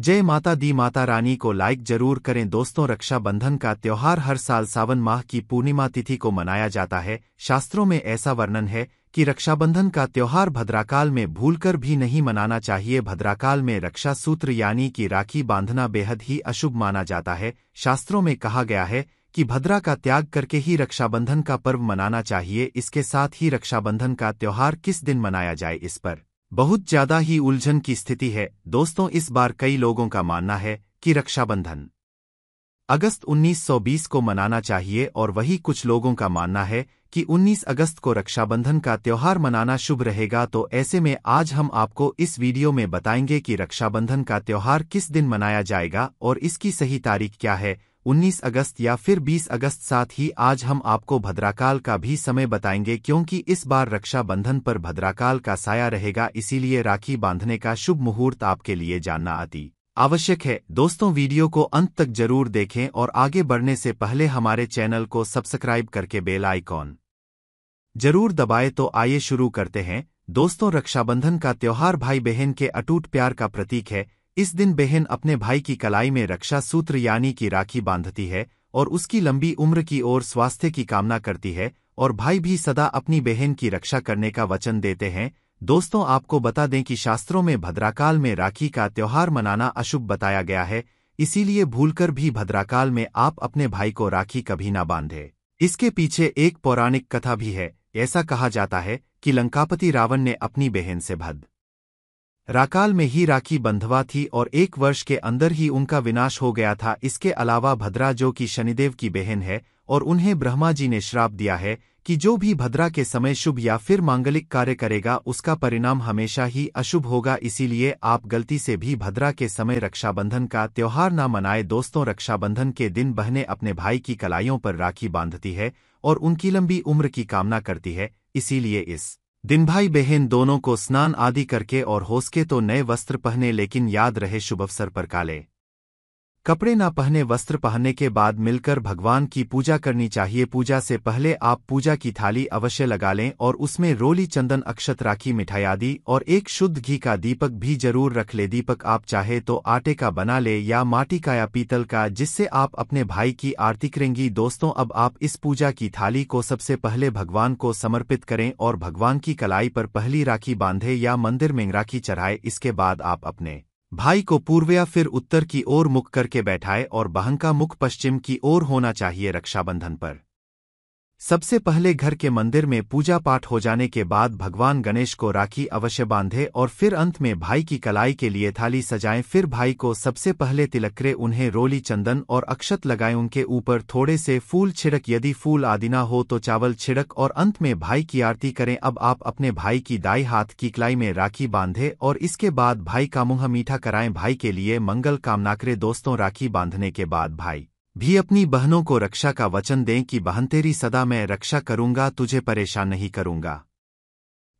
जय माता दी माता रानी को लाइक जरूर करें दोस्तों रक्षाबंधन का त्योहार हर साल सावन माह की पूर्णिमा तिथि को मनाया जाता है शास्त्रों में ऐसा वर्णन है कि रक्षाबंधन का त्योहार भद्राकाल में भूलकर भी नहीं मनाना चाहिए भद्राकाल में रक्षा सूत्र यानी कि राखी बांधना बेहद ही अशुभ माना जाता है शास्त्रों में कहा गया है कि भद्रा का त्याग करके ही रक्षाबंधन का पर्व मनाना चाहिए इसके साथ ही रक्षाबंधन का त्योहार किस दिन मनाया जाए इस पर बहुत ज्यादा ही उलझन की स्थिति है दोस्तों इस बार कई लोगों का मानना है कि रक्षाबंधन अगस्त 1920 को मनाना चाहिए और वही कुछ लोगों का मानना है कि 19 अगस्त को रक्षाबंधन का त्यौहार मनाना शुभ रहेगा तो ऐसे में आज हम आपको इस वीडियो में बताएंगे कि रक्षाबंधन का त्यौहार किस दिन मनाया जाएगा और इसकी सही तारीख क्या है 19 अगस्त या फिर 20 अगस्त साथ ही आज हम आपको भद्राकाल का भी समय बताएंगे क्योंकि इस बार रक्षाबंधन पर भद्राकाल का साया रहेगा इसीलिए राखी बांधने का शुभ मुहूर्त आपके लिए जानना अति आवश्यक है दोस्तों वीडियो को अंत तक जरूर देखें और आगे बढ़ने से पहले हमारे चैनल को सब्सक्राइब करके बेल आइकॉन जरूर दबाए तो आइए शुरू करते हैं दोस्तों रक्षाबंधन का त्यौहार भाई बहन के अटूट प्यार का प्रतीक है इस दिन बहन अपने भाई की कलाई में रक्षा सूत्र यानी की राखी बांधती है और उसकी लंबी उम्र की ओर स्वास्थ्य की कामना करती है और भाई भी सदा अपनी बहन की रक्षा करने का वचन देते हैं दोस्तों आपको बता दें कि शास्त्रों में भद्राकाल में राखी का त्योहार मनाना अशुभ बताया गया है इसीलिए भूलकर भी भद्राकाल में आप अपने भाई को राखी कभी ना बांधे इसके पीछे एक पौराणिक कथा भी है ऐसा कहा जाता है कि लंकापति रावण ने अपनी बहन से भद्र राकाल में ही राखी बंधवा थी और एक वर्ष के अंदर ही उनका विनाश हो गया था इसके अलावा भद्रा जो कि शनिदेव की बहन है और उन्हें ब्रह्मा जी ने श्राप दिया है कि जो भी भद्रा के समय शुभ या फिर मांगलिक कार्य करेगा उसका परिणाम हमेशा ही अशुभ होगा इसीलिए आप गलती से भी भद्रा के समय रक्षाबंधन का त्यौहार ना मनाए दोस्तों रक्षाबंधन के दिन बहने अपने भाई की कलाइयों पर राखी बांधती है और उनकी लंबी उम्र की कामना करती है इसीलिए इस दिन भाई बहन दोनों को स्नान आदि करके और होसके तो नए वस्त्र पहने लेकिन याद रहे शुभ अवसर पर काले कपड़े ना पहने वस्त्र पहनने के बाद मिलकर भगवान की पूजा करनी चाहिए पूजा से पहले आप पूजा की थाली अवश्य लगा लें और उसमें रोली चंदन अक्षत राखी मिठाई आदि और एक शुद्ध घी का दीपक भी जरूर रख ले दीपक आप चाहे तो आटे का बना ले या माटी का या पीतल का जिससे आप अपने भाई की आरती करेंगी दोस्तों अब आप इस पूजा की थाली को सबसे पहले भगवान को समर्पित करें और भगवान की कलाई पर पहली राखी बांधे या मंदिर में राखी चढ़ाए इसके बाद आप अपने भाई को पूर्व या फिर उत्तर की ओर मुख करके बैठाए और बहन का मुख पश्चिम की ओर होना चाहिए रक्षाबंधन पर सबसे पहले घर के मंदिर में पूजा पाठ हो जाने के बाद भगवान गणेश को राखी अवश्य बांधे और फिर अंत में भाई की कलाई के लिए थाली सजाएं फिर भाई को सबसे पहले तिलकरे उन्हें रोली चंदन और अक्षत लगाएं उनके ऊपर थोड़े से फूल छिड़क यदि फूल आदि ना हो तो चावल छिड़क और अंत में भाई की आरती करें अब आप अपने भाई की दाई हाथ की कलाई में राखी बांधे और इसके बाद भाई का मुँह मीठा कराएं भाई के लिए मंगल कामनाकरे दोस्तों राखी बांधने के बाद भाई भी अपनी बहनों को रक्षा का वचन दें कि बहन तेरी सदा मैं रक्षा करूंगा तुझे परेशान नहीं करूंगा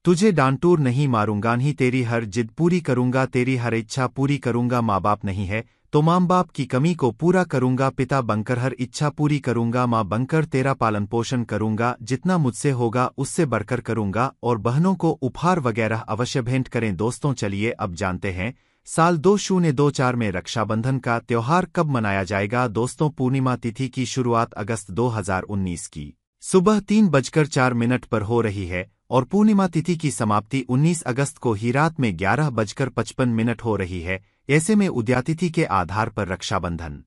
तुझे डांटूर नहीं मारूंगा नहीं तेरी हर जिद पूरी करूंगा तेरी हर इच्छा पूरी करूंगा माँ बाप नहीं है तो माम बाप की कमी को पूरा करूंगा पिता बनकर हर इच्छा पूरी करूंगा माँ बनकर तेरा पालन पोषण करूंगा जितना मुझसे होगा उससे बढ़कर करूंगा और बहनों को उपहार वगैरह अवश्य भेंट करें दोस्तों चलिए अब जानते हैं साल दो शून्य दो चार में रक्षाबंधन का त्यौहार कब मनाया जाएगा दोस्तों पूर्णिमा तिथि की शुरुआत अगस्त 2019 की सुबह तीन बजकर चार मिनट पर हो रही है और पूर्णिमा तिथि की समाप्ति 19 अगस्त को ही रात में ग्यारह बजकर पचपन मिनट हो रही है ऐसे में उद्यातिथि के आधार पर रक्षाबंधन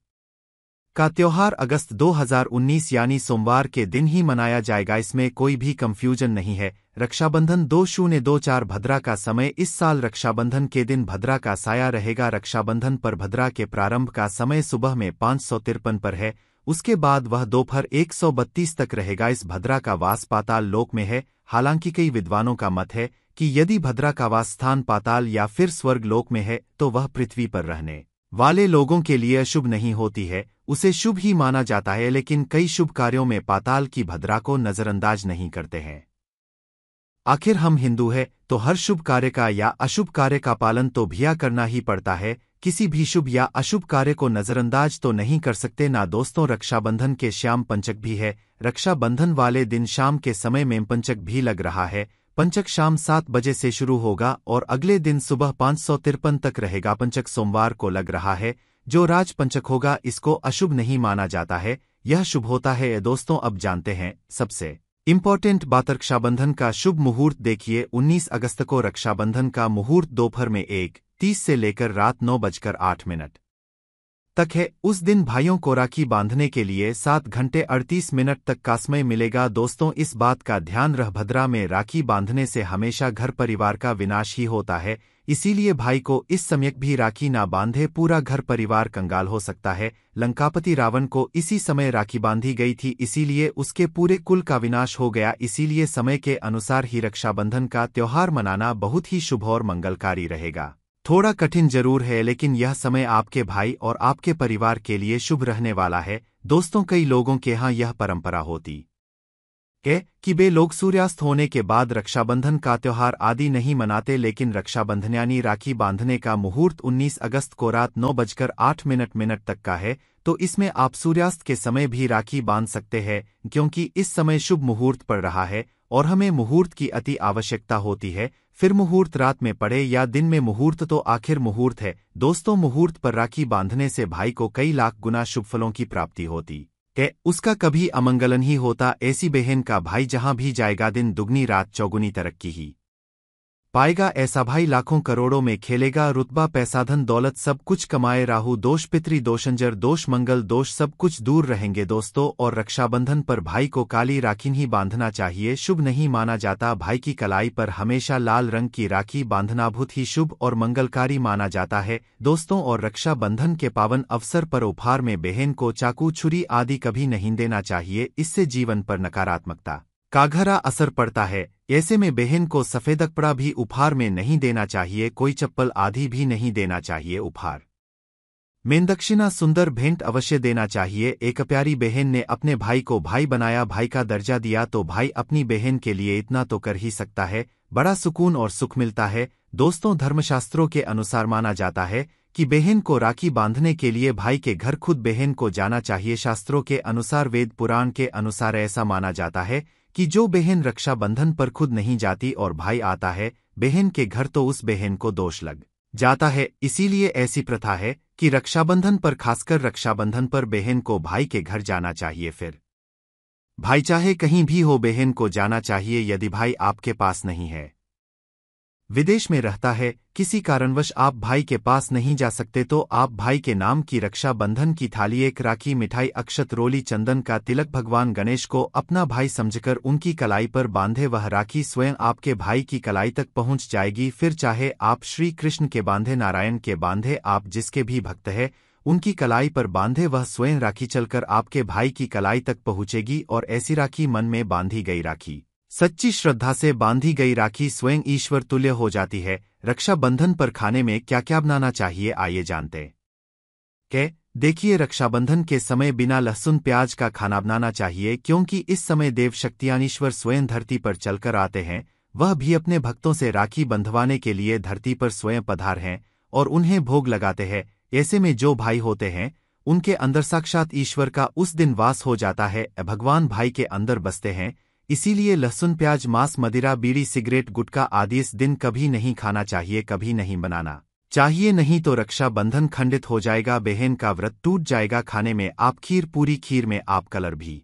का त्यौहार अगस्त 2019 यानी सोमवार के दिन ही मनाया जाएगा इसमें कोई भी कंफ्यूजन नहीं है रक्षाबंधन दो शून्य दो चार भद्रा का समय इस साल रक्षाबंधन के दिन भद्रा का साया रहेगा रक्षाबंधन पर भद्रा के प्रारंभ का समय सुबह में पाँच सौ तिरपन पर है उसके बाद वह दोपहर एक सौ बत्तीस तक रहेगा इस भद्रा का वास पाताल लोक में है हालांकि कई विद्वानों का मत है कि यदि भद्रा का वास स्थान पाताल या फिर स्वर्ग लोक में है तो वह पृथ्वी पर रहने वाले लोगों के लिए अशुभ नहीं होती है उसे शुभ ही माना जाता है लेकिन कई शुभ कार्यों में पाताल की भद्रा को नज़रअंदाज नहीं करते हैं आखिर हम हिंदू है तो हर शुभ कार्य का या अशुभ कार्य का पालन तो भिया करना ही पड़ता है किसी भी शुभ या अशुभ कार्य को नज़रअंदाज तो नहीं कर सकते ना दोस्तों रक्षाबंधन के श्याम पंचक भी है रक्षाबंधन वाले दिन शाम के समय में पंचक भी लग रहा है पंचक शाम सात बजे से शुरू होगा और अगले दिन सुबह पाँच सौ तिरपन तक रहेगा पंचक सोमवार को लग रहा है जो राज पंचक होगा इसको अशुभ नहीं माना जाता है यह शुभ होता है दोस्तों अब जानते हैं सबसे इम्पोर्टेंट बात रक्षाबंधन का शुभ मुहूर्त देखिए 19 अगस्त को रक्षाबंधन का मुहूर्त दोपहर में एक तीस से लेकर रात नौ बजकर आठ मिनट तक है उस दिन भाइयों को राखी बांधने के लिए सात घंटे अड़तीस मिनट तक का समय मिलेगा दोस्तों इस बात का ध्यान रह भद्रा में राखी बांधने से हमेशा घर परिवार का विनाश ही होता है इसीलिए भाई को इस समयक भी राखी ना बांधे पूरा घर परिवार कंगाल हो सकता है लंकापति रावण को इसी समय राखी बांधी गई थी इसीलिए उसके पूरे कुल का विनाश हो गया इसीलिए समय के अनुसार ही रक्षाबंधन का त्योहार मनाना बहुत ही शुभ और मंगलकारी रहेगा थोड़ा कठिन जरूर है लेकिन यह समय आपके भाई और आपके परिवार के लिए शुभ रहने वाला है दोस्तों कई लोगों के यहाँ यह परंपरा होती के कि वे लोग सूर्यास्त होने के बाद रक्षाबंधन का त्यौहार आदि नहीं मनाते लेकिन रक्षाबंधन यानी राखी बांधने का मुहूर्त 19 अगस्त को रात नौ बजकर आठ मिनट मिनट तक का है तो इसमें आप सूर्यास्त के समय भी राखी बांध सकते हैं क्योंकि इस समय शुभ मुहूर्त पड़ रहा है और हमें मुहूर्त की अति आवश्यकता होती है फिर मुहूर्त रात में पड़े या दिन में मुहूर्त तो आखिर मुहूर्त है दोस्तों मुहूर्त पर राखी बांधने से भाई को कई लाख गुना शुभ फलों की प्राप्ति होती है उसका कभी अमंगलन ही होता ऐसी बहन का भाई जहां भी जाएगा दिन दुगनी रात चौगुनी तरक्की ही पाएगा ऐसा भाई लाखों करोड़ों में खेलेगा रुतबा पैसाधन दौलत सब कुछ कमाए राहु दोष पितरी दोषंजर दोष मंगल दोष सब कुछ दूर रहेंगे दोस्तों और रक्षाबंधन पर भाई को काली राखी ही बांधना चाहिए शुभ नहीं माना जाता भाई की कलाई पर हमेशा लाल रंग की राखी बांधना बहुत ही शुभ और मंगलकारी माना जाता है दोस्तों और रक्षाबंधन के पावन अवसर पर उपहार में बहन को चाकू छुरी आदि कभी नहीं देना चाहिए इससे जीवन पर नकारात्मकता काघरा असर पड़ता है ऐसे में बहन को सफ़ेद कपड़ा भी उपहार में नहीं देना चाहिए कोई चप्पल आधी भी नहीं देना चाहिए उपहार मेंदक्षिणा सुंदर भेंट अवश्य देना चाहिए एक प्यारी बहन ने अपने भाई को भाई बनाया भाई का दर्जा दिया तो भाई अपनी बहन के लिए इतना तो कर ही सकता है बड़ा सुकून और सुख मिलता है दोस्तों धर्मशास्त्रों के अनुसार माना जाता है कि बहन को राखी बांधने के लिए भाई के घर खुद बहन को जाना चाहिए शास्त्रों के अनुसार वेद पुराण के अनुसार ऐसा माना जाता है कि जो बहन रक्षाबंधन पर खुद नहीं जाती और भाई आता है बहन के घर तो उस बहन को दोष लग जाता है इसीलिए ऐसी प्रथा है कि रक्षाबंधन पर खासकर रक्षाबंधन पर बहन को भाई के घर जाना चाहिए फिर भाई चाहे कहीं भी हो बहन को जाना चाहिए यदि भाई आपके पास नहीं है विदेश में रहता है किसी कारणवश आप भाई के पास नहीं जा सकते तो आप भाई के नाम की रक्षा बंधन की थाली एक राखी मिठाई अक्षत रोली चंदन का तिलक भगवान गणेश को अपना भाई समझकर उनकी कलाई पर बांधे वह राखी स्वयं आपके भाई की कलाई तक पहुंच जाएगी फिर चाहे आप श्री कृष्ण के बांधे नारायण के बांधे आप जिसके भी भक्त है उनकी कलाई पर बांधे वह स्वयं राखी चलकर आपके भाई की कलाई तक पहुँचेगी और ऐसी राखी मन में बांधी गई राखी सच्ची श्रद्धा से बांधी गई राखी स्वयं ईश्वर तुल्य हो जाती है रक्षाबंधन पर खाने में क्या क्या बनाना चाहिए आइए जानते के देखिए रक्षाबंधन के समय बिना लहसुन प्याज का खाना बनाना चाहिए क्योंकि इस समय देव शक्तियानीश्वर स्वयं धरती पर चलकर आते हैं वह भी अपने भक्तों से राखी बंधवाने के लिए धरती पर स्वयं पधार हैं और उन्हें भोग लगाते हैं ऐसे में जो भाई होते हैं उनके अंदर साक्षात ईश्वर का उस दिन वास हो जाता है भगवान भाई के अंदर बसते हैं इसीलिए लहसुन प्याज मांस मदिरा बीड़ी सिगरेट गुटका आदि इस दिन कभी नहीं खाना चाहिए कभी नहीं बनाना चाहिए नहीं तो रक्षा बंधन खंडित हो जाएगा बहन का व्रत टूट जाएगा खाने में आप खीर पूरी खीर में आप कलर भी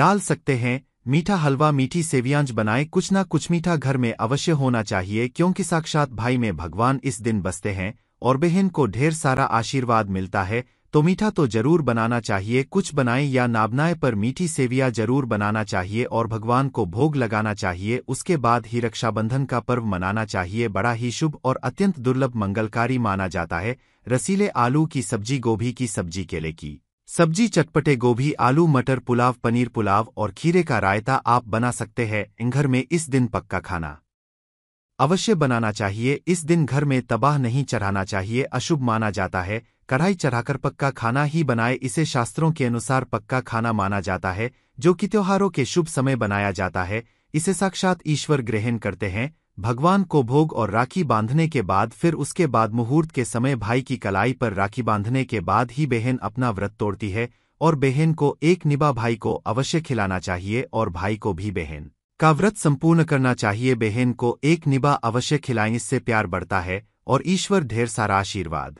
डाल सकते हैं मीठा हलवा मीठी सेवियांज बनाए कुछ ना कुछ मीठा घर में अवश्य होना चाहिए क्योंकि साक्षात भाई में भगवान इस दिन बसते हैं और बहन को ढेर सारा आशीर्वाद मिलता है तो मीठा तो जरूर बनाना चाहिए कुछ बनाएं या नाबनाए पर मीठी सेविया जरूर बनाना चाहिए और भगवान को भोग लगाना चाहिए उसके बाद ही रक्षाबंधन का पर्व मनाना चाहिए बड़ा ही शुभ और अत्यंत दुर्लभ मंगलकारी माना जाता है रसीले आलू की सब्जी गोभी की सब्जी केले की सब्जी चटपटे गोभी आलू मटर पुलाव पनीर पुलाव और खीरे का रायता आप बना सकते हैं घर में इस दिन पक्का खाना अवश्य बनाना चाहिए इस दिन घर में तबाह नहीं चढ़ाना चाहिए अशुभ माना जाता है कढ़ाई चढ़ाकर पक्का खाना ही बनाए इसे शास्त्रों के अनुसार पक्का खाना माना जाता है जो कि त्योहारों के शुभ समय बनाया जाता है इसे साक्षात ईश्वर ग्रहण करते हैं भगवान को भोग और राखी बांधने के बाद फिर उसके बाद मुहूर्त के समय भाई की कलाई पर राखी बांधने के बाद ही बहन अपना व्रत तोड़ती है और बहन को एक निबा भाई को अवश्य खिलाना चाहिए और भाई को भी बहन का व्रत संपूर्ण करना चाहिए बहन को एक निबा अवश्य खिलाएं इससे प्यार बढ़ता है और ईश्वर ढेर सारा आशीर्वाद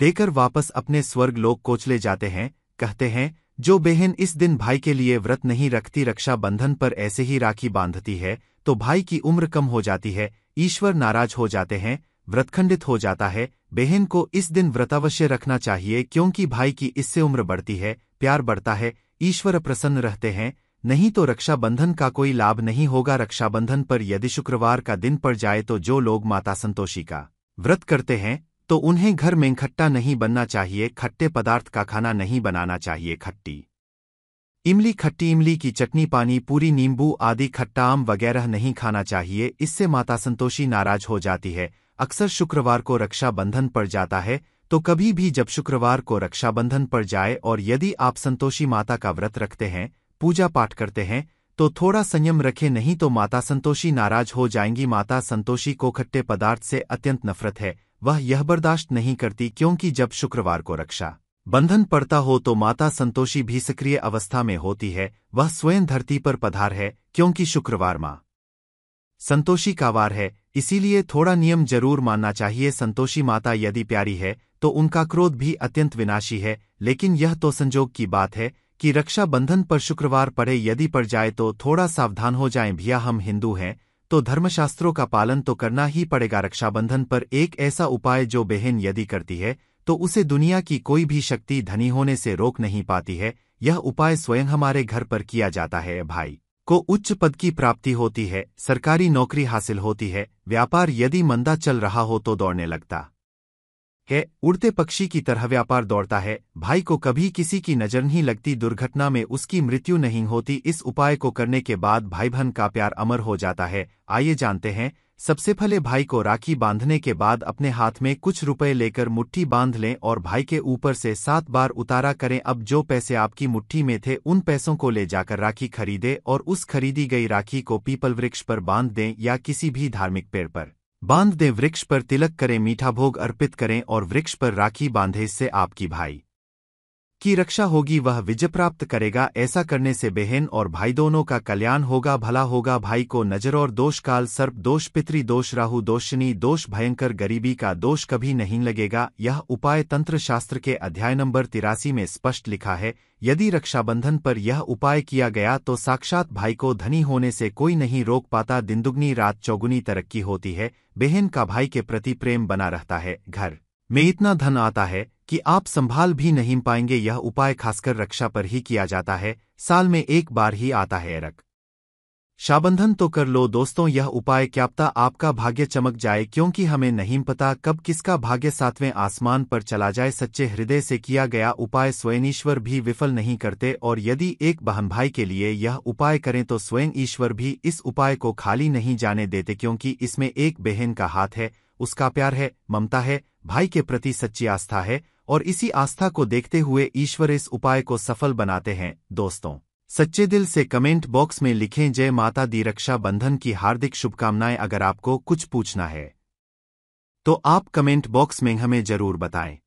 देकर वापस अपने स्वर्ग लोग कोचले जाते हैं कहते हैं जो बहन इस दिन भाई के लिए व्रत नहीं रखती रक्षा बंधन पर ऐसे ही राखी बांधती है तो भाई की उम्र कम हो जाती है ईश्वर नाराज हो जाते हैं व्रतखंडित हो जाता है बहन को इस दिन व्रतावश्य रखना चाहिए क्योंकि भाई की इससे उम्र बढ़ती है प्यार बढ़ता है ईश्वर प्रसन्न रहते हैं नहीं तो रक्षाबंधन का कोई लाभ नहीं होगा रक्षाबंधन पर यदि शुक्रवार का दिन पड़ जाए तो जो लोग माता संतोषी का व्रत करते हैं तो उन्हें घर में खट्टा नहीं बनना चाहिए खट्टे पदार्थ का खाना नहीं बनाना चाहिए खट्टी इमली खट्टी इमली की चटनी पानी पूरी नींबू आदि खट्टा आम वगैरह नहीं खाना चाहिए इससे माता संतोषी नाराज हो जाती है अक्सर शुक्रवार को रक्षाबंधन पड़ जाता है तो कभी भी जब शुक्रवार को रक्षाबंधन पड़ जाए और यदि आप संतोषी माता का व्रत रखते हैं पूजा पाठ करते हैं तो थोड़ा संयम रखे नहीं तो माता संतोषी नाराज हो जाएंगी माता संतोषी को खट्टे पदार्थ से अत्यंत नफरत है वह यह बर्दाश्त नहीं करती क्योंकि जब शुक्रवार को रक्षा बंधन पड़ता हो तो माता संतोषी भी सक्रिय अवस्था में होती है वह स्वयं धरती पर पधार है क्योंकि शुक्रवार माँ संतोषी का वार है इसीलिए थोड़ा नियम जरूर मानना चाहिए संतोषी माता यदि प्यारी है तो उनका क्रोध भी अत्यंत विनाशी है लेकिन यह तो संजोग की बात है कि रक्षा बंधन पर शुक्रवार पड़े यदि पड़ जाए तो थोड़ा सावधान हो जाएं भैया हम हिंदू हैं तो धर्मशास्त्रों का पालन तो करना ही पड़ेगा रक्षाबंधन पर एक ऐसा उपाय जो बहन यदि करती है तो उसे दुनिया की कोई भी शक्ति धनी होने से रोक नहीं पाती है यह उपाय स्वयं हमारे घर पर किया जाता है भाई को उच्च पद की प्राप्ति होती है सरकारी नौकरी हासिल होती है व्यापार यदि मंदा चल रहा हो तो दौड़ने लगता है उड़ते पक्षी की तरह व्यापार दौड़ता है भाई को कभी किसी की नजर नहीं लगती दुर्घटना में उसकी मृत्यु नहीं होती इस उपाय को करने के बाद भाई बहन का प्यार अमर हो जाता है आइए जानते हैं सबसे पहले भाई को राखी बांधने के बाद अपने हाथ में कुछ रुपए लेकर मुट्ठी बांध लें और भाई के ऊपर से सात बार उतारा करें अब जो पैसे आपकी मुट्ठी में थे उन पैसों को ले जाकर राखी खरीदे और उस खरीदी गई राखी को पीपल वृक्ष पर बांध दें या किसी भी धार्मिक पेड़ पर बांध दे वृक्ष पर तिलक करें मीठा भोग अर्पित करें और वृक्ष पर राखी बांधे से आपकी भाई की रक्षा होगी वह विजय प्राप्त करेगा ऐसा करने से बहन और भाई दोनों का कल्याण होगा भला होगा भाई को नजर और दोष काल सर्प दोष पितृ दोष राहु दोषिनी दोष भयंकर गरीबी का दोष कभी नहीं लगेगा यह उपाय तंत्र शास्त्र के अध्याय नंबर तिरासी में स्पष्ट लिखा है यदि रक्षाबंधन पर यह उपाय किया गया तो साक्षात भाई को धनी होने से कोई नहीं रोक पाता दिन रात चौगुनी तरक्की होती है बहन का भाई के प्रति प्रेम बना रहता है घर में इतना धन आता है कि आप संभाल भी नहीं पाएंगे यह उपाय खासकर रक्षा पर ही किया जाता है साल में एक बार ही आता है रक शाबंधन तो कर लो दोस्तों यह उपाय क्याप्ता आपका भाग्य चमक जाए क्योंकि हमें नहीं पता कब किसका भाग्य सातवें आसमान पर चला जाए सच्चे हृदय से किया गया उपाय स्वयं ईश्वर भी विफल नहीं करते और यदि एक बहन भाई के लिए यह उपाय करें तो स्वयं ईश्वर भी इस उपाय को खाली नहीं जाने देते क्योंकि इसमें एक बहन का हाथ है उसका प्यार है ममता है भाई के प्रति सच्ची आस्था है और इसी आस्था को देखते हुए ईश्वर इस उपाय को सफल बनाते हैं दोस्तों सच्चे दिल से कमेंट बॉक्स में लिखें जय माता दी रक्षा बंधन की हार्दिक शुभकामनाएं अगर आपको कुछ पूछना है तो आप कमेंट बॉक्स में हमें जरूर बताएं